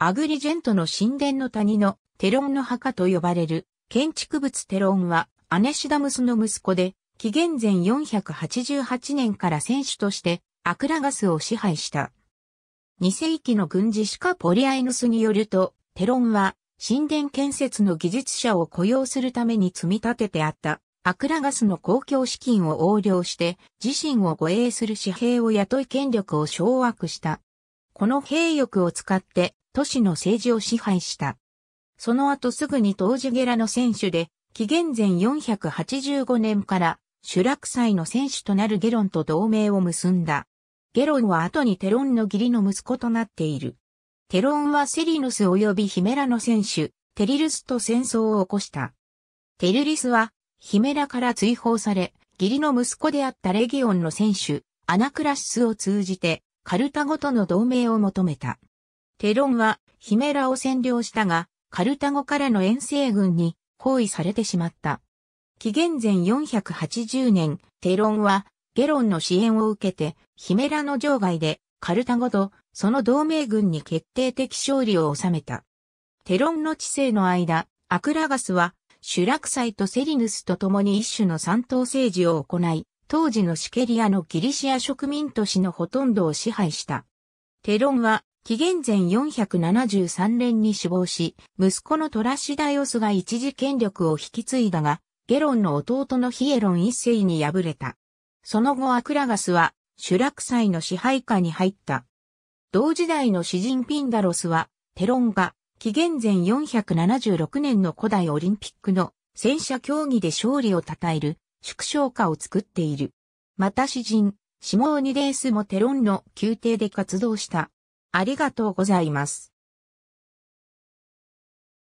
アグリジェントの神殿の谷のテロンの墓と呼ばれる建築物テロンはアネシダムスの息子で紀元前488年から選手としてアクラガスを支配した。2世紀の軍事士カポリアイヌスによるとテロンは神殿建設の技術者を雇用するために積み立ててあったアクラガスの公共資金を横領して自身を護衛する紙幣を雇い権力を掌握した。この兵力を使って都市の政治を支配した。その後すぐに当時ゲラの選手で、紀元前485年から主落祭の選手となるゲロンと同盟を結んだ。ゲロンは後にテロンの義理の息子となっている。テロンはセリヌス及びヒメラの選手、テリルスと戦争を起こした。テリリスは、ヒメラから追放され、義理の息子であったレギオンの選手、アナクラシスを通じて、カルタゴとの同盟を求めた。テロンはヒメラを占領したが、カルタゴからの遠征軍に包囲されてしまった。紀元前480年、テロンはゲロンの支援を受けて、ヒメラの場外でカルタゴとその同盟軍に決定的勝利を収めた。テロンの治世の間、アクラガスは、シュラクサイとセリヌスと共に一種の三党政治を行い、当時のシケリアのギリシア植民都市のほとんどを支配した。テロンは紀元前473年に死亡し、息子のトラシダイオスが一時権力を引き継いだが、ゲロンの弟のヒエロン一世に敗れた。その後アクラガスは、シュラク祭の支配下に入った。同時代の詩人ピンダロスは、テロンが、紀元前476年の古代オリンピックの戦車競技で勝利を称える縮小化を作っている。また詩人、シモーニデースもテロンの宮廷で活動した。ありがとうございます。